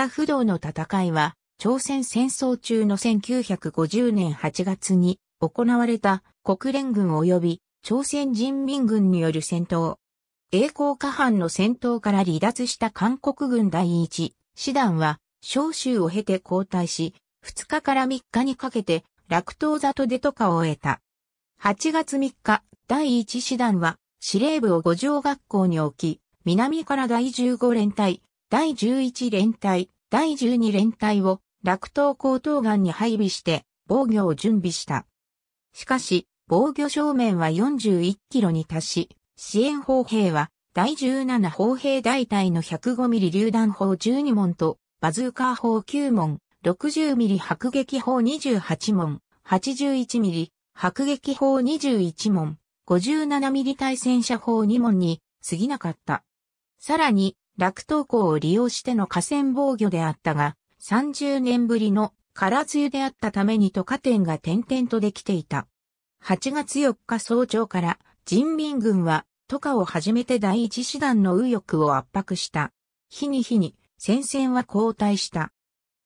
田不動の戦いは、朝鮮戦争中の1950年8月に行われた国連軍及び朝鮮人民軍による戦闘。栄光下半の戦闘から離脱した韓国軍第一師団は、召集を経て交代し、2日から3日にかけて、落東里でとかを得た。8月3日、第一師団は、司令部を五条学校に置き、南から第15連隊、第11連隊、第12連隊を楽東高等岩に配備して防御を準備した。しかし、防御正面は41キロに達し、支援砲兵は第17砲兵大隊の105ミリ榴弾砲12門と、バズーカー砲9門、60ミリ迫撃砲28門、81ミリ迫撃砲21門、57ミリ対戦車砲2門に過ぎなかった。さらに、落東港を利用しての河川防御であったが、30年ぶりの空梅雨であったために都下店が点々とできていた。8月4日早朝から人民軍は都下をはじめて第一師団の右翼を圧迫した。日に日に戦線は後退した。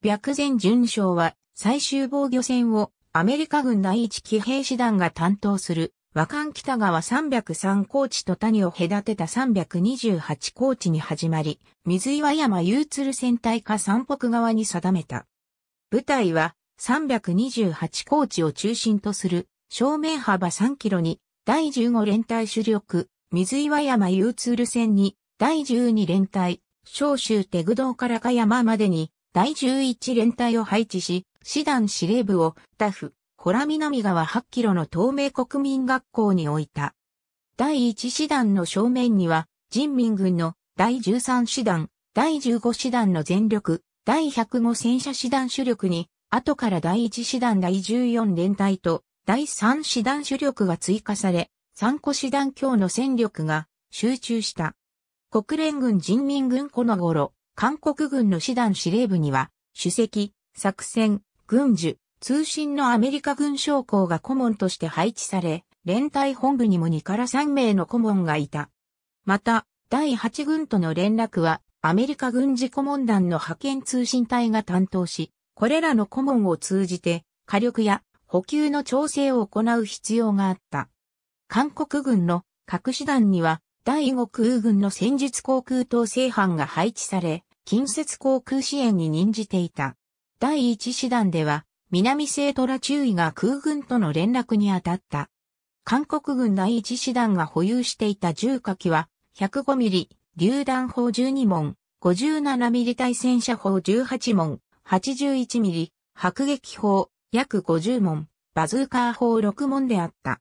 白前順将は最終防御戦をアメリカ軍第一騎兵師団が担当する和漢北川303高地と谷を隔てた328高地に始まり、水岩山夕鶴戦隊か三北側に定めた。部隊は328高地を中心とする正面幅3キロに第15連隊主力、水岩山夕鶴戦に第12連隊、小州手具道から加山までに第11連隊を配置し、師団司令部をタフ、洞南川8キロの東名国民学校に置いた。第1師団の正面には、人民軍の第13師団、第15師団の全力、第1 0戦車師団主力に、後から第1師団第14連隊と、第3師団主力が追加され、3個師団強の戦力が集中した。国連軍人民軍この頃、韓国軍の師団司令部には、主席、作戦、軍需、通信のアメリカ軍将校が顧問として配置され、連隊本部にも2から3名の顧問がいた。また、第8軍との連絡は、アメリカ軍事顧問団の派遣通信隊が担当し、これらの顧問を通じて、火力や補給の調整を行う必要があった。韓国軍の各師団には、第5空軍の戦術航空統制班が配置され、近接航空支援に任じていた。第1師団では、南西トラ中尉が空軍との連絡に当たった。韓国軍第一師団が保有していた重火器は、105ミリ、榴弾砲12門、57ミリ対戦車砲18門、81ミリ、迫撃砲、約50門、バズーカー砲6門であった。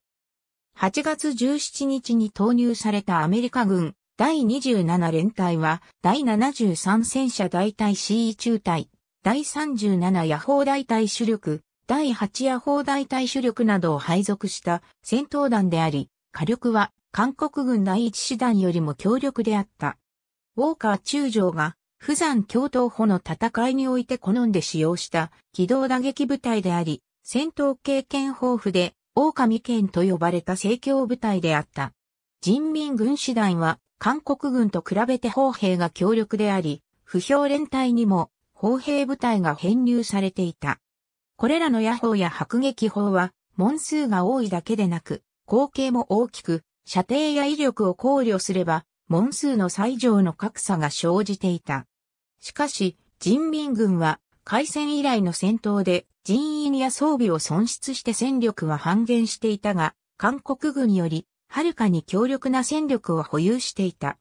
8月17日に投入されたアメリカ軍第27連隊は第73戦車大隊 CE 中隊第37野砲大隊主力、第8野砲大隊主力などを配属した戦闘団であり、火力は韓国軍第一師団よりも強力であった。ウォーカー中将が、釜山共闘歩の戦いにおいて好んで使用した機動打撃部隊であり、戦闘経験豊富で、狼剣と呼ばれた政教部隊であった。人民軍師団は、韓国軍と比べて砲兵が強力であり、不評連隊にも砲兵部隊が編入されていた。これらの野砲や迫撃砲は、門数が多いだけでなく、口径も大きく、射程や威力を考慮すれば、門数の最上の格差が生じていた。しかし、人民軍は、開戦以来の戦闘で人員や装備を損失して戦力は半減していたが、韓国軍より、はるかに強力な戦力を保有していた。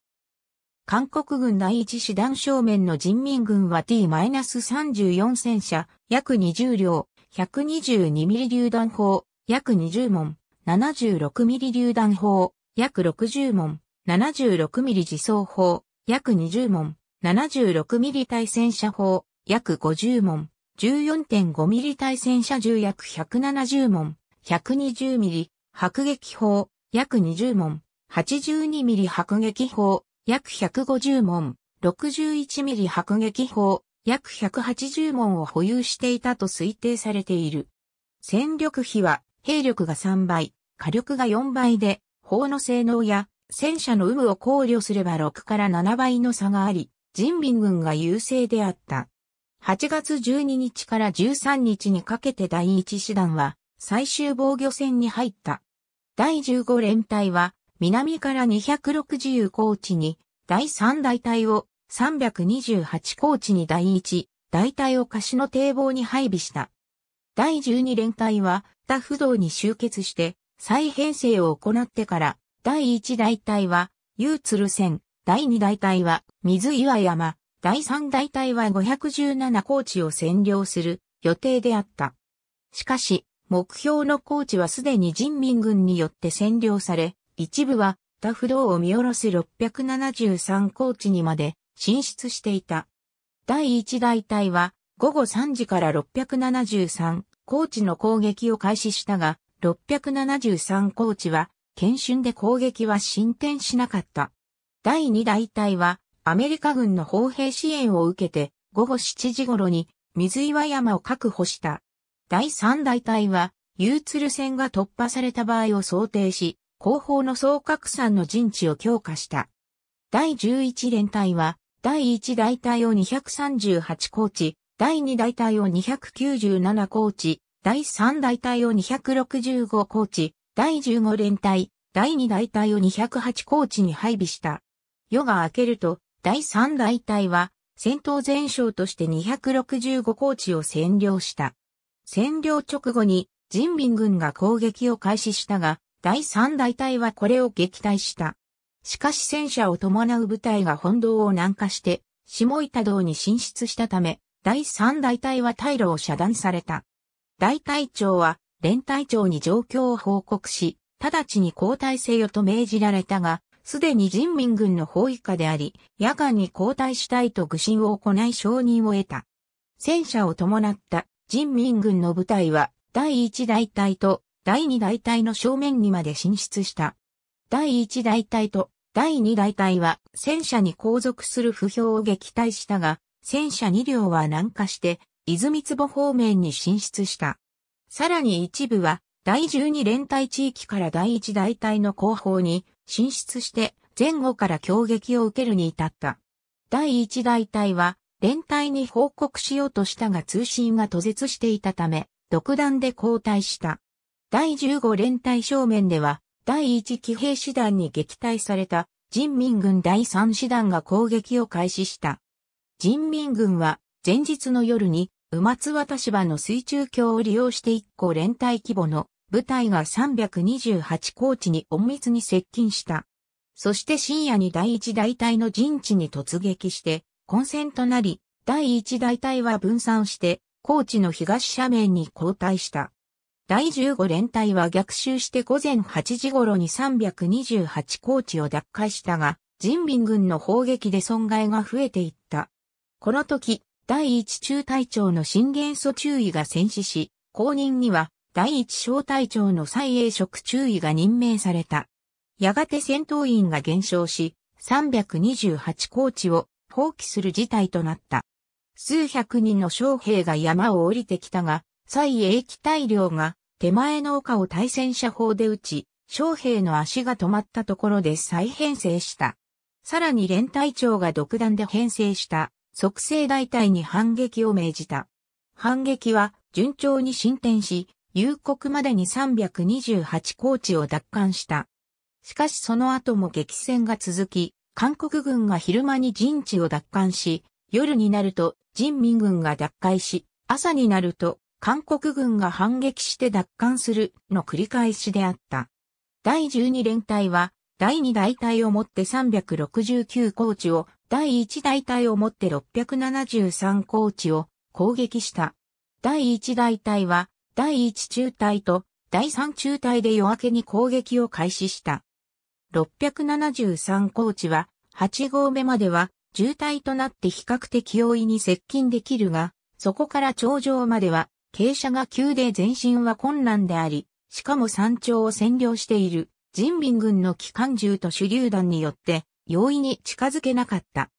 韓国軍第一師団正面の人民軍は T-34 戦車、約20両、122ミリ榴弾砲、約20門、76ミリ榴弾砲、約60門、76ミリ自走砲、約20門、76ミリ対戦車砲、約50門、14.5ミリ対戦車銃約170門、120ミリ、迫撃砲、約20門、82ミリ迫撃砲、約150門、61ミリ迫撃砲、約180門を保有していたと推定されている。戦力比は、兵力が3倍、火力が4倍で、砲の性能や戦車の有無を考慮すれば6から7倍の差があり、人民軍が優勢であった。8月12日から13日にかけて第1師団は最終防御戦に入った。第15連隊は南から260高地に第3大隊を、328高地に第1大隊を貸しの堤防に配備した。第12連隊は、他不動に集結して、再編成を行ってから、第1大隊は、ユーツル線、第2大隊は、水岩山、第3大隊は517高地を占領する予定であった。しかし、目標の高地はすでに人民軍によって占領され、一部はダフ道を見下ろす673高地にまで進出していた。第一大隊は午後3時から673高地の攻撃を開始したが、673高地は、検診で攻撃は進展しなかった。第2大隊は、アメリカ軍の砲兵支援を受けて、午後7時頃に、水岩山を確保した。第3大隊は、ユーツル戦が突破された場合を想定し、後方の総格算の陣地を強化した。第11連隊は、第1大隊を238高地、第2大隊を297高地、第3大隊を265高地、第15連隊、第2大隊を208高地に配備した。夜が明けると、第3大隊は、戦闘前哨として265高地を占領した。占領直後に人民軍が攻撃を開始したが、第三大隊はこれを撃退した。しかし戦車を伴う部隊が本堂を南下して、下板道に進出したため、第三大隊は退路を遮断された。大隊長は、連隊長に状況を報告し、直ちに交代せよと命じられたが、すでに人民軍の包囲下であり、夜間に交代したいと愚心を行い承認を得た。戦車を伴った人民軍の部隊は、第一大隊と第2大隊の正面にまで進出した。第1大隊と第2大隊は戦車に後続する不評を撃退したが、戦車2両は南下して、泉坪方面に進出した。さらに一部は、第12連隊地域から第1大隊の後方に進出して、前後から攻撃を受けるに至った。第1大隊は、連隊に報告しようとしたが通信が途絶していたため、独断で交代した。第15連隊正面では、第1騎兵師団に撃退された人民軍第3師団が攻撃を開始した。人民軍は前日の夜に、馬津渡し場の水中橋を利用して1個連隊規模の部隊が328高地に隠密に接近した。そして深夜に第1大隊の陣地に突撃して、混戦となり、第1大隊は分散して、高地の東斜面に後退した。第15連隊は逆襲して午前8時頃に328高地を奪回したが、人民軍の砲撃で損害が増えていった。この時、第1中隊長の新元素注意が戦死し、後任には第1小隊長の蔡英職注意が任命された。やがて戦闘員が減少し、328高地を放棄する事態となった。数百人の将兵が山を降りてきたが、蔡英機大量が手前の丘を対戦車砲で撃ち、将兵の足が止まったところで再編成した。さらに連隊長が独断で編成した即成大隊に反撃を命じた。反撃は順調に進展し、夕刻までに328高地を奪還した。しかしその後も激戦が続き、韓国軍が昼間に陣地を奪還し、夜になると人民軍が奪回し、朝になると韓国軍が反撃して奪還するの繰り返しであった。第12連隊は、第2大隊をもって369高地を、第1大隊をもって673高地を攻撃した。第1大隊は、第1中隊と第3中隊で夜明けに攻撃を開始した。673高地は、8合目までは、渋滞となって比較的容易に接近できるが、そこから頂上までは傾斜が急で前進は困難であり、しかも山頂を占領している人民軍の機関銃と手榴弾によって容易に近づけなかった。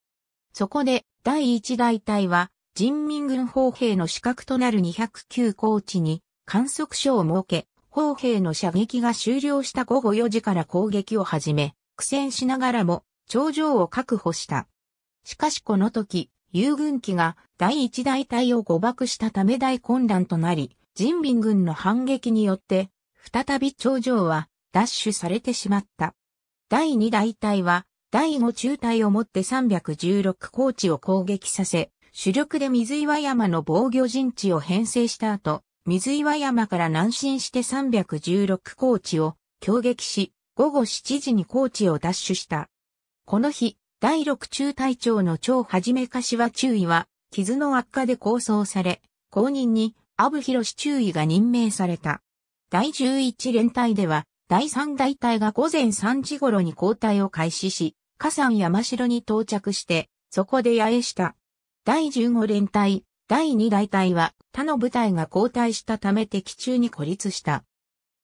そこで第一大隊は人民軍砲兵の資格となる209高地に観測所を設け、砲兵の射撃が終了した午後4時から攻撃を始め、苦戦しながらも頂上を確保した。しかしこの時、遊軍機が第一大隊を誤爆したため大混乱となり、人民軍の反撃によって、再び頂上は奪取されてしまった。第二大隊は、第五中隊をもって316高地を攻撃させ、主力で水岩山の防御陣地を編成した後、水岩山から南進して316高地を攻撃し、午後7時に高地を奪取した。この日、第6中隊長の長はじめ柏中尉は、傷の悪化で構想され、後任に阿部博中尉が任命された。第11連隊では、第3大隊が午前3時頃に交代を開始し、火山山城に到着して、そこで野営した。第15連隊、第2大隊は他の部隊が交代したため敵中に孤立した。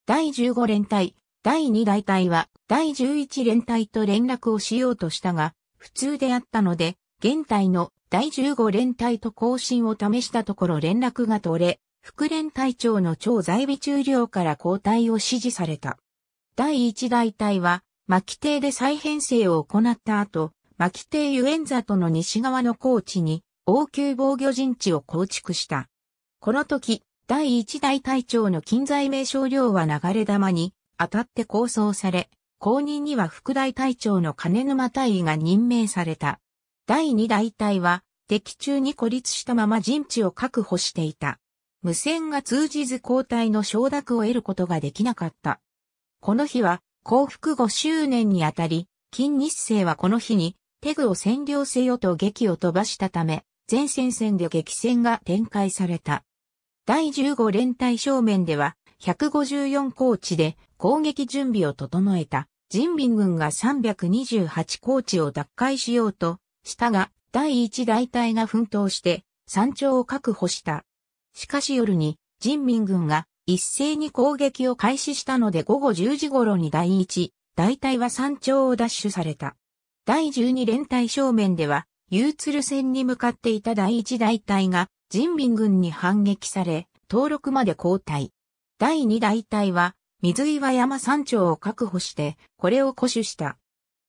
第15連隊、第2大隊は第11連隊と連絡をしようとしたが、普通であったので、現隊の第15連隊と更新を試したところ連絡が取れ、副連隊長の超在備中領から交代を指示された。第1大隊は、巻邸で再編成を行った後、巻邸遊園との西側の高地に、応急防御陣地を構築した。この時、第1大隊長の近在名称領は流れ弾に、当たって構想され、後任には副大隊長の金沼大尉が任命された。第二大隊は、敵中に孤立したまま陣地を確保していた。無線が通じず交代の承諾を得ることができなかった。この日は、降伏5周年にあたり、金日成はこの日に、テグを占領せよと劇を飛ばしたため、全戦線で激戦が展開された。第15連隊正面では、154高地で攻撃準備を整えた。人民軍が328高地を奪回しようとしたが、第一大隊が奮闘して山頂を確保した。しかし夜に人民軍が一斉に攻撃を開始したので午後10時頃に第一大隊は山頂を奪取された。第12連隊正面では、ユーツル戦に向かっていた第一大隊が人民軍に反撃され、登録まで交代。第2大隊は、水岩山山頂を確保して、これを固守した。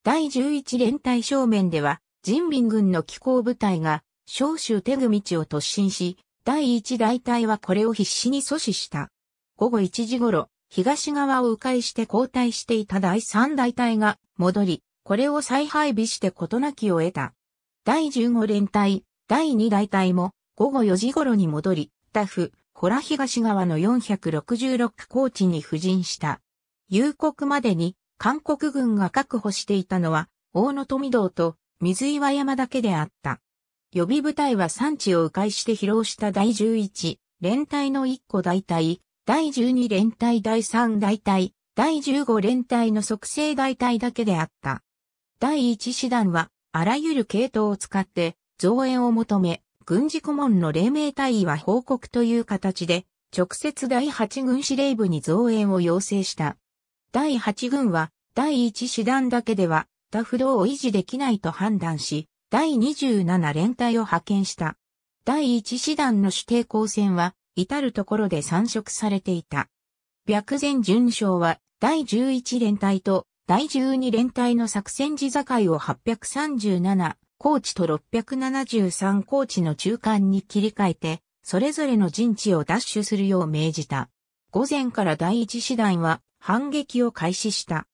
第11連隊正面では、人民軍の機構部隊が、小州手組地を突進し、第1大隊はこれを必死に阻止した。午後1時頃、東側を迂回して交代していた第3大隊が戻り、これを再配備して事なきを得た。第15連隊、第2大隊も午後4時頃に戻り、タフ、ラ東側の466高地に布陣した。夕刻までに韓国軍が確保していたのは大野富道と水岩山だけであった。予備部隊は産地を迂回して疲労した第11連隊の1個大隊、第12連隊第3大隊、第15連隊の促成大隊だけであった。第1師団はあらゆる系統を使って増援を求め、軍事顧問の黎明隊は報告という形で、直接第8軍司令部に増援を要請した。第8軍は、第1師団だけでは、他不動を維持できないと判断し、第27連隊を派遣した。第1師団の指定公選は、至るところで参色されていた。白前順将は、第11連隊と第12連隊の作戦地境を837、高地と673高地の中間に切り替えて、それぞれの陣地を奪取するよう命じた。午前から第一師団は反撃を開始した。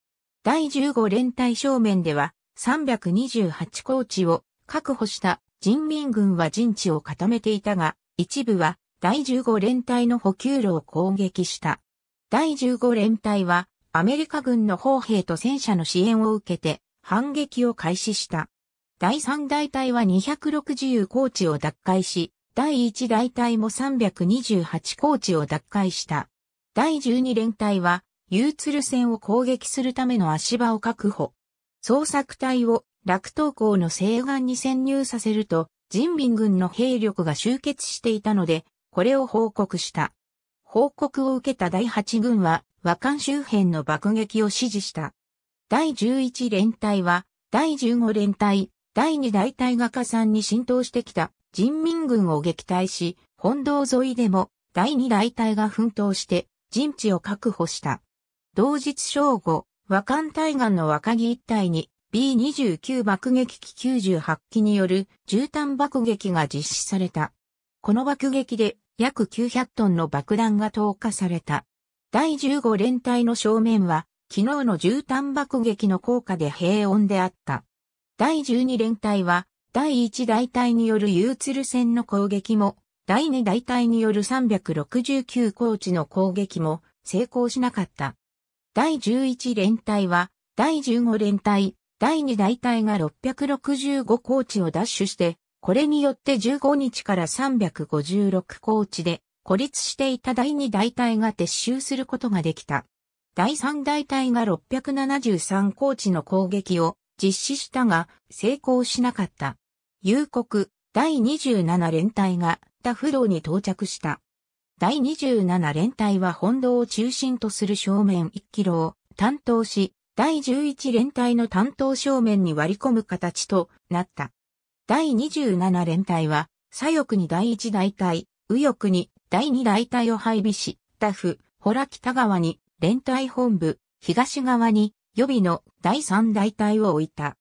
第15連隊正面では328高地を確保した人民軍は陣地を固めていたが、一部は第15連隊の補給路を攻撃した。第15連隊はアメリカ軍の砲兵と戦車の支援を受けて反撃を開始した。第3大隊は260高地を奪回し、第1大隊も328高地を奪回した。第12連隊は、ユーツル戦を攻撃するための足場を確保。捜索隊を落東港の西岸に潜入させると、人民軍の兵力が集結していたので、これを報告した。報告を受けた第8軍は、和漢周辺の爆撃を指示した。第11連隊は、第15連隊、第二大隊画家さんに浸透してきた人民軍を撃退し、本堂沿いでも第二大隊が奮闘して陣地を確保した。同日正午、和漢対岸の若木一帯に B29 爆撃機98機による絨毯爆撃が実施された。この爆撃で約900トンの爆弾が投下された。第15連隊の正面は昨日の絨毯爆撃の効果で平穏であった。第12連隊は、第1大隊によるユーツル戦の攻撃も、第2大隊による369高地の攻撃も成功しなかった。第11連隊は、第15連隊、第2大隊が665高地を奪取して、これによって15日から356高地で孤立していた第2大隊が撤収することができた。第3大隊が673高地の攻撃を実施したが成功しなかった。夕刻第27連隊がタフローに到着した。第27連隊は本堂を中心とする正面1キロを担当し、第11連隊の担当正面に割り込む形となった。第27連隊は左翼に第1大隊、右翼に第2大隊を配備し、タフ、ホラ北側に連隊本部、東側に予備の第3大隊を置いた。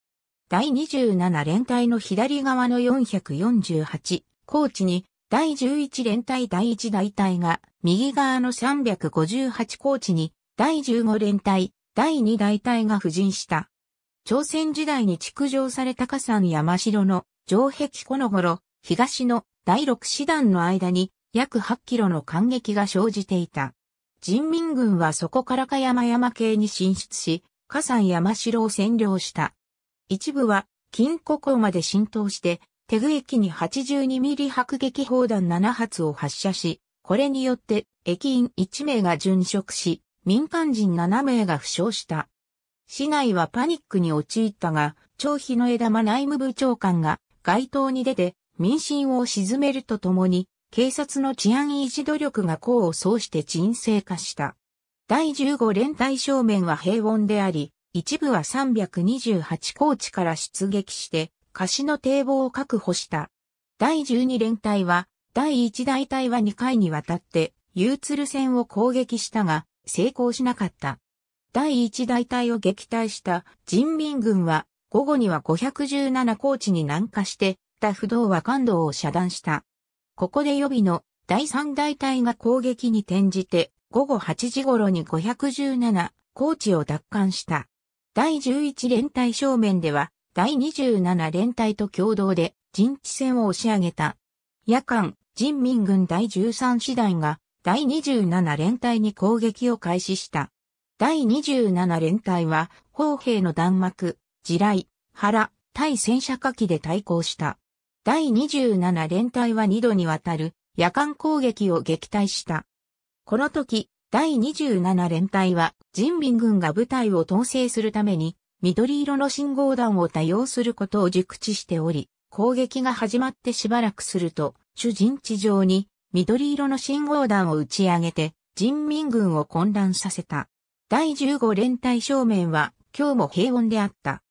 第27連隊の左側の448、高地に、第11連隊第1大隊が、右側の358高地に、第15連隊、第2大隊が布陣した。朝鮮時代に築城された火山山城の城壁この頃、東の第6師団の間に約8キロの感激が生じていた。人民軍はそこからか山々系に進出し、火山山城を占領した。一部は金庫港まで浸透して、手具駅に82ミリ迫撃砲弾7発を発射し、これによって駅員1名が殉職し、民間人7名が負傷した。市内はパニックに陥ったが、張飛の枝間内務部長官が街頭に出て民心を鎮めるとともに、警察の治安維持努力が功を奏して沈静化した。第15連隊正面は平穏であり、一部は328高地から出撃して、貸しの堤防を確保した。第12連隊は、第1大隊は2回にわたって、ユーツル戦を攻撃したが、成功しなかった。第1大隊を撃退した人民軍は、午後には517高地に南下して、ダフ動は感動を遮断した。ここで予備の第3大隊が攻撃に転じて、午後8時頃に517、高地を奪還した。第11連隊正面では、第27連隊と共同で陣地戦を押し上げた。夜間、人民軍第13師団が第27連隊に攻撃を開始した。第27連隊は、砲兵の弾幕、地雷、腹、対戦車火器で対抗した。第27連隊は2度にわたる夜間攻撃を撃退した。この時、第27連隊は人民軍が部隊を統制するために緑色の信号弾を多用することを熟知しており、攻撃が始まってしばらくすると、主人地上に緑色の信号弾を打ち上げて人民軍を混乱させた。第15連隊正面は今日も平穏であった。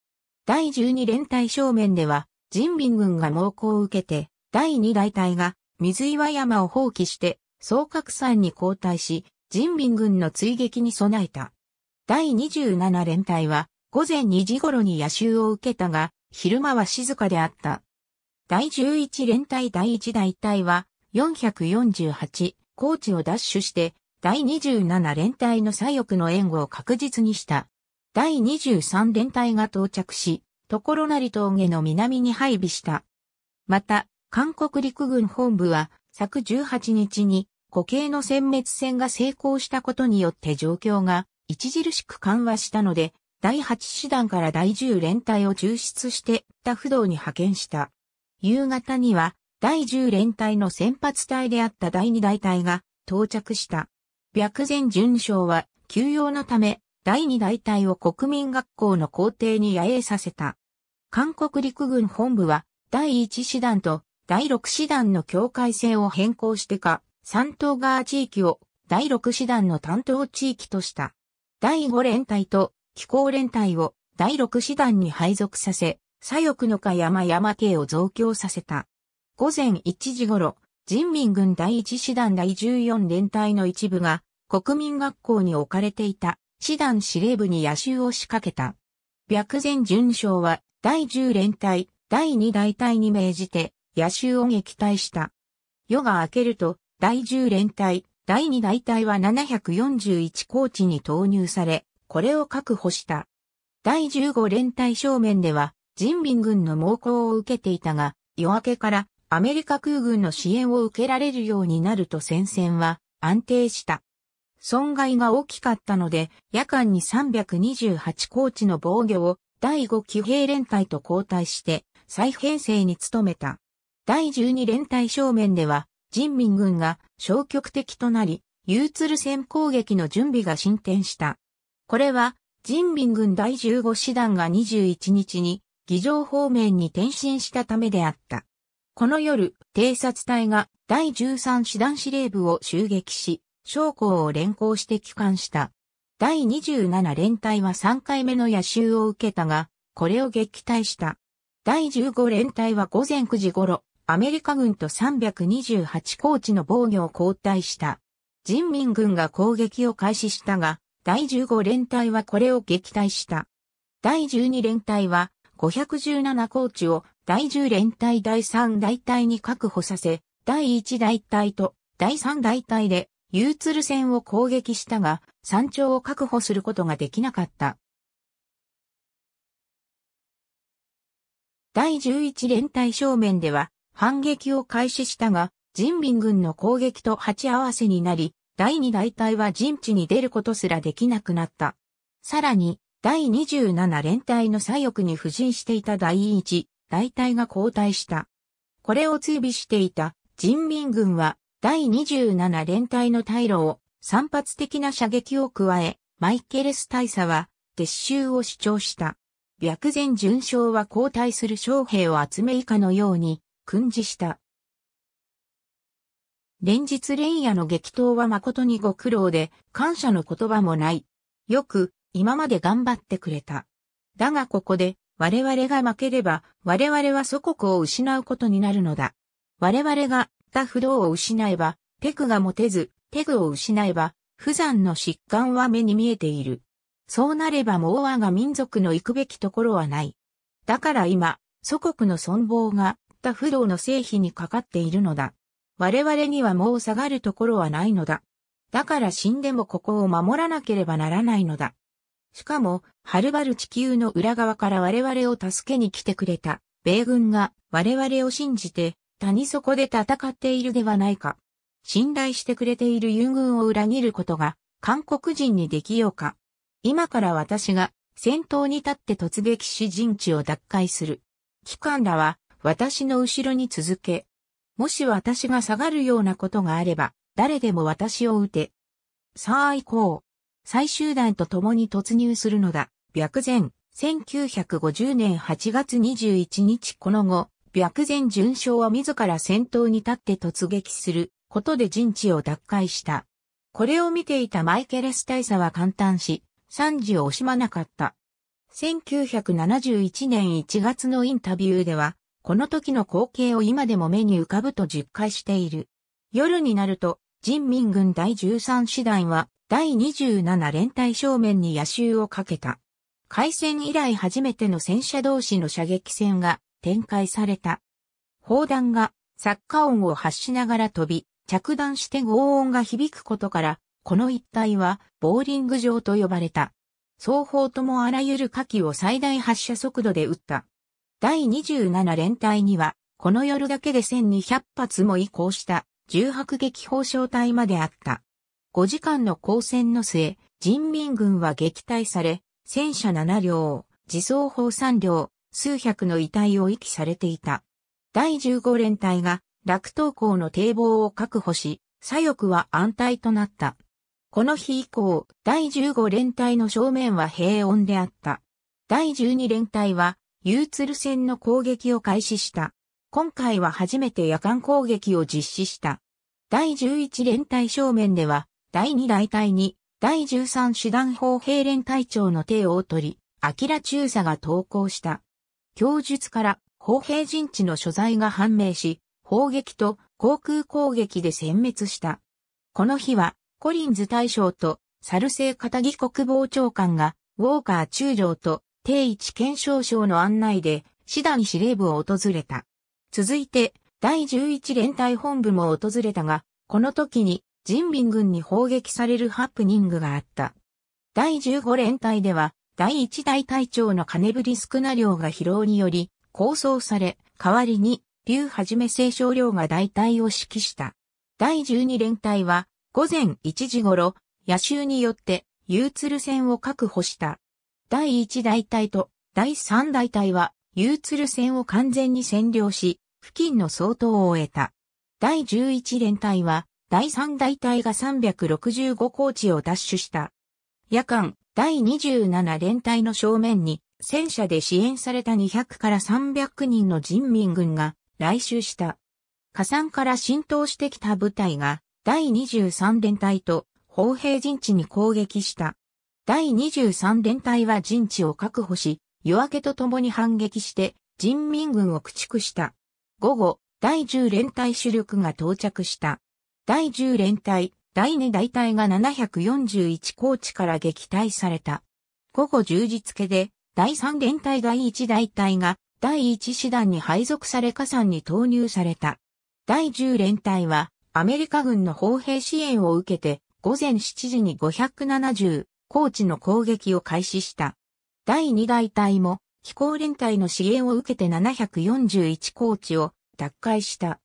第12連隊正面では人民軍が猛攻を受けて、第2大隊が水岩山を放棄して総格山に交代し、人民軍の追撃に備えた。第27連隊は午前2時頃に夜襲を受けたが、昼間は静かであった。第11連隊第1大隊は448、高地を奪取して、第27連隊の左翼の援護を確実にした。第23連隊が到着し、ところなり峠の南に配備した。また、韓国陸軍本部は、昨18日に固形の殲滅戦が成功したことによって状況が著しく緩和したので、第8師団から第10連隊を抽出して他不動に派遣した。夕方には第10連隊の先発隊であった第2大隊が到着した。白前順将は休養のため第2大隊を国民学校の校庭に野営させた。韓国陸軍本部は第1師団と第6師団の境界線を変更してか、三島川地域を第6師団の担当地域とした。第5連隊と気候連隊を第6師団に配属させ、左翼の下山山系を増強させた。午前1時頃、人民軍第1師団第14連隊の一部が国民学校に置かれていた師団司令部に野襲を仕掛けた。白前順将は第10連隊第2大隊に命じて野襲を撃退した。夜が明けると、第10連隊、第2大隊は741高地に投入され、これを確保した。第15連隊正面では、人民軍の猛攻を受けていたが、夜明けからアメリカ空軍の支援を受けられるようになると戦線は安定した。損害が大きかったので、夜間に328高地の防御を第5騎兵連隊と交代して再編成に努めた。第12連隊正面では、人民軍が消極的となり、ユーツル戦攻撃の準備が進展した。これは、人民軍第15師団が21日に、議場方面に転進したためであった。この夜、偵察隊が第13師団司令部を襲撃し、将校を連行して帰還した。第27連隊は3回目の夜襲を受けたが、これを撃退した。第15連隊は午前9時頃、アメリカ軍と328高地の防御を交代した。人民軍が攻撃を開始したが、第15連隊はこれを撃退した。第12連隊は517高地を第10連隊第3大隊に確保させ、第1大隊と第3大隊でユーツル戦を攻撃したが、山頂を確保することができなかった。第11連隊正面では、反撃を開始したが、人民軍の攻撃と鉢合わせになり、第2大隊は陣地に出ることすらできなくなった。さらに、第27連隊の左翼に布陣していた第1大隊が交代した。これを追尾していた人民軍は第27連隊の退路を散発的な射撃を加え、マイケレス大佐は撤収を主張した。白前順将は交代する将兵を集め以下のように、訓示した。連日連夜の激闘は誠にご苦労で、感謝の言葉もない。よく、今まで頑張ってくれた。だがここで、我々が負ければ、我々は祖国を失うことになるのだ。我々が、他不動を失えば、テクが持てず、テグを失えば、不山の疾患は目に見えている。そうなればもう我が民族の行くべきところはない。だから今、祖国の存亡がった不老の成否にかかっているのだ。我々にはもう下がるところはないのだ。だから死んでもここを守らなければならないのだ。しかも、はるばる地球の裏側から我々を助けに来てくれた、米軍が我々を信じて、谷底で戦っているではないか。信頼してくれている友軍を裏切ることが、韓国人にできようか。今から私が、戦闘に立って突撃し陣地を奪回する。機関らは、私の後ろに続け。もし私が下がるようなことがあれば、誰でも私を撃て。さあ行こう。最終弾と共に突入するのだ。白前、1950年8月21日この後、白前巡将は自ら先頭に立って突撃することで陣地を奪回した。これを見ていたマイケレス大佐は簡単し、惨事を惜しまなかった。1971年1月のインタビューでは、この時の光景を今でも目に浮かぶと実感している。夜になると、人民軍第13師団は第27連隊正面に野襲をかけた。開戦以来初めての戦車同士の射撃戦が展開された。砲弾がサッカー音を発しながら飛び、着弾して轟音が響くことから、この一帯はボーリング場と呼ばれた。双方ともあらゆる火器を最大発射速度で撃った。第27連隊には、この夜だけで1200発も移行した重迫撃砲小隊まであった。5時間の交戦の末、人民軍は撃退され、戦車7両、自走砲3両、数百の遺体を遺棄されていた。第15連隊が落東港の堤防を確保し、左翼は安泰となった。この日以降、第15連隊の正面は平穏であった。第12連隊はユーツル戦の攻撃を開始した。今回は初めて夜間攻撃を実施した。第11連隊正面では、第2大隊に、第13師団砲兵連隊長の手を取り、明中佐が投降した。供述から砲兵陣地の所在が判明し、砲撃と航空攻撃で殲滅した。この日は、コリンズ大将とサルセイ片木国防長官が、ウォーカー中将と定一検証省の案内で、師団司令部を訪れた。続いて、第11連隊本部も訪れたが、この時に、人民軍に砲撃されるハプニングがあった。第15連隊では、第1大隊長の金振り少な量が疲労により、構想され、代わりに、竜はじめ清少量が大隊を指揮した。第12連隊は、午前1時頃、野襲によって、夕鶴線を確保した。第1大隊と第3大隊は、ユーツル線を完全に占領し、付近の総統を終えた。第11連隊は、第3大隊が365高地を奪取した。夜間、第27連隊の正面に、戦車で支援された200から300人の人民軍が来襲した。火山から浸透してきた部隊が第23連隊と砲兵陣地に攻撃した。第23連隊は陣地を確保し、夜明けとともに反撃して人民軍を駆逐した。午後、第10連隊主力が到着した。第10連隊、第2大隊が741高地から撃退された。午後10時付で、第3連隊第1大隊が第1師団に配属され加山に投入された。第10連隊はアメリカ軍の砲兵支援を受けて午前7時に570、高知の攻撃を開始した。第2大隊も飛行連隊の支援を受けて741高知を奪回した。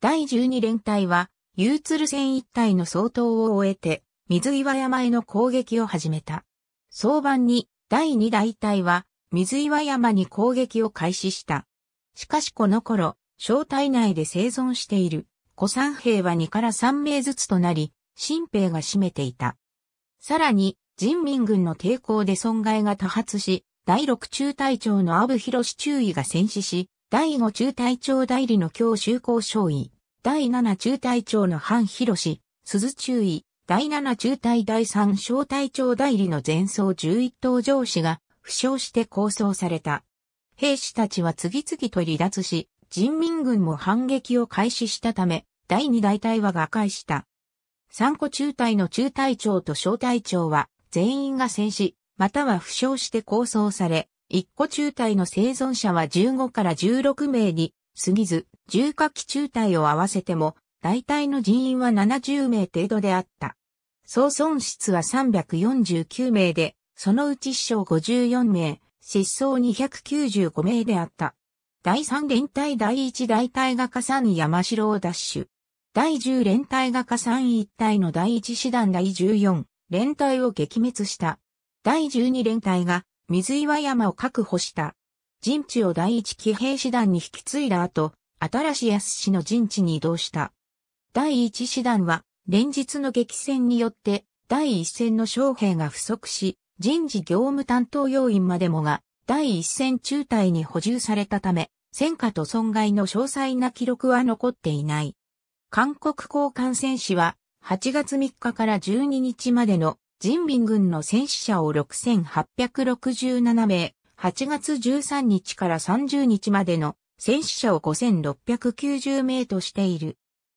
第12連隊は、ユーツル戦一帯の総統を終えて、水岩山への攻撃を始めた。早晩に第2大隊は水岩山に攻撃を開始した。しかしこの頃、小隊内で生存している古三兵は2から3名ずつとなり、新兵が占めていた。さらに人民軍の抵抗で損害が多発し、第6中隊長の阿部博中尉が戦死し、第5中隊長代理の京修行少尉、第7中隊長の半博鈴中尉、第7中隊第3小隊長代理の前総11等上司が負傷して構想された。兵士たちは次々と離脱し、人民軍も反撃を開始したため、第2大隊は瓦解した。三個中隊の中隊長と小隊長は全員が戦死、または負傷して構想され、一個中隊の生存者は15から16名に過ぎず、重火器中隊を合わせても、大体の人員は70名程度であった。総損失は349名で、そのうち死傷54名、失踪295名であった。第3連隊第1大隊が加算山城を奪取。第10連隊が加算1隊の第1師団第14連隊を撃滅した。第12連隊が水岩山を確保した。陣地を第一騎兵師団に引き継いだ後、新し安氏の陣地に移動した。第一師団は連日の激戦によって第一線の将兵が不足し、人事業務担当要員までもが第一線中隊に補充されたため、戦果と損害の詳細な記録は残っていない。韓国交換戦士は8月3日から12日までの人民軍の戦死者を6867名、8月13日から30日までの戦死者を5690名としている。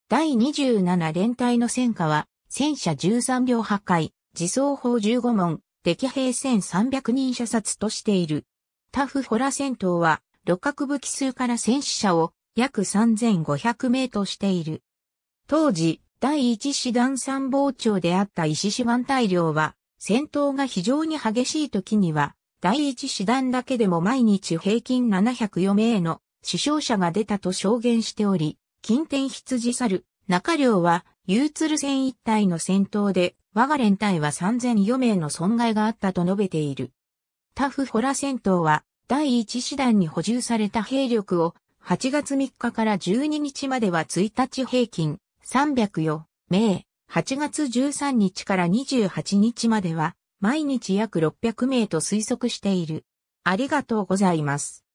第27連隊の戦果は、戦車13秒破壊、自走砲15門、敵兵1300人射殺としている。タフホラ戦闘は、六角武器数から戦死者を約3500名としている。当時、第一師団参謀長であった石師万大領は、戦闘が非常に激しい時には、第一師団だけでも毎日平均704名の死傷者が出たと証言しており、近天羊猿、中領は、ユーツル戦一帯の戦闘で、我が連隊は3004名の損害があったと述べている。タフホラ戦闘は、第一師団に補充された兵力を、8月3日から12日までは1日平均304名、8月13日から28日までは、毎日約600名と推測している。ありがとうございます。